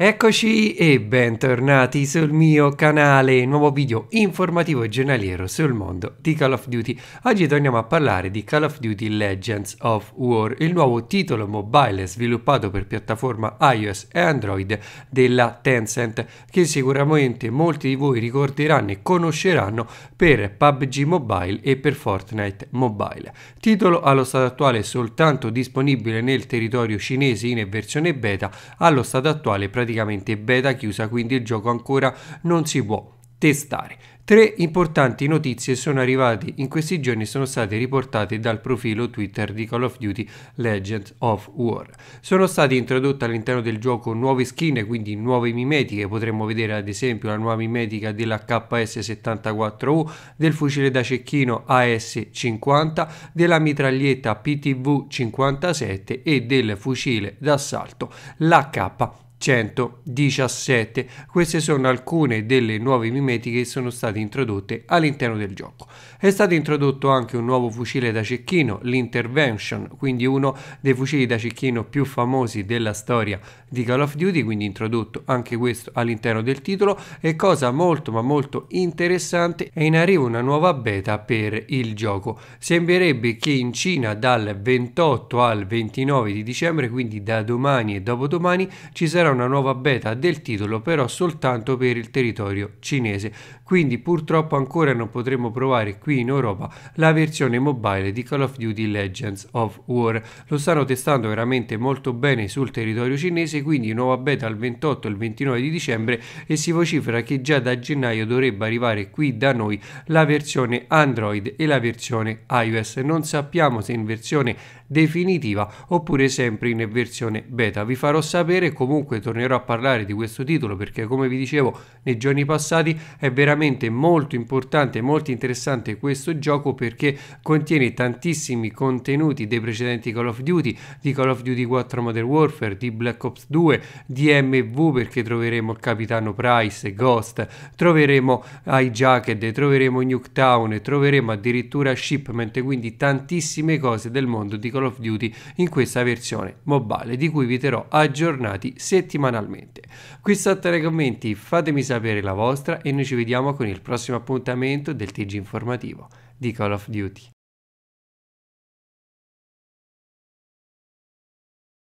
Eccoci e bentornati sul mio canale, nuovo video informativo e giornaliero sul mondo di Call of Duty. Oggi torniamo a parlare di Call of Duty Legends of War, il nuovo titolo mobile sviluppato per piattaforma iOS e Android della Tencent, che sicuramente molti di voi ricorderanno e conosceranno per PUBG Mobile e per Fortnite Mobile. Titolo allo stato attuale soltanto disponibile nel territorio cinese in versione beta, allo stato attuale praticamente praticamente beta chiusa, quindi il gioco ancora non si può testare. Tre importanti notizie sono arrivate in questi giorni e sono state riportate dal profilo Twitter di Call of Duty Legends of War. Sono state introdotte all'interno del gioco nuove skin, quindi nuove mimetiche, potremmo vedere ad esempio la nuova mimetica della KS-74U, del fucile da cecchino AS-50, della mitraglietta PTV-57 e del fucile d'assalto l'AK-57. 117. Queste sono alcune delle nuove mimetiche che sono state introdotte all'interno del gioco. È stato introdotto anche un nuovo fucile da cecchino, l'Intervention, quindi uno dei fucili da cecchino più famosi della storia di Call of Duty, quindi introdotto anche questo all'interno del titolo e cosa molto ma molto interessante è in arrivo una nuova beta per il gioco. Sembrerebbe che in Cina dal 28 al 29 di dicembre, quindi da domani e dopodomani, ci sarà sarà una nuova beta del titolo però soltanto per il territorio cinese, quindi purtroppo ancora non potremo provare qui in Europa la versione mobile di Call of Duty Legends of War. Lo stanno testando veramente molto bene sul territorio cinese, quindi nuova beta il 28 e il 29 di dicembre e si vocifera che già da gennaio dovrebbe arrivare qui da noi la versione Android e la versione iOS. Non sappiamo se in versione definitiva oppure sempre in versione beta. Vi farò sapere, comunque tornerò a parlare di questo titolo perché come vi dicevo nei giorni passati è veramente molto importante, molto interessante questo gioco perché contiene tantissimi contenuti dei precedenti Call of Duty, di Call of Duty 4 Modern Warfare, di Black Ops 2, di MV perché troveremo il capitano Price, Ghost, troveremo Hijacked, troveremo Nuketown, troveremo addirittura Shipment, quindi tantissime cose del mondo di Call of Duty. Call of Duty in questa versione mobile di cui vi terrò aggiornati settimanalmente. Qui sotto nei commenti fatemi sapere la vostra e noi ci vediamo con il prossimo appuntamento del TG informativo di Call of Duty.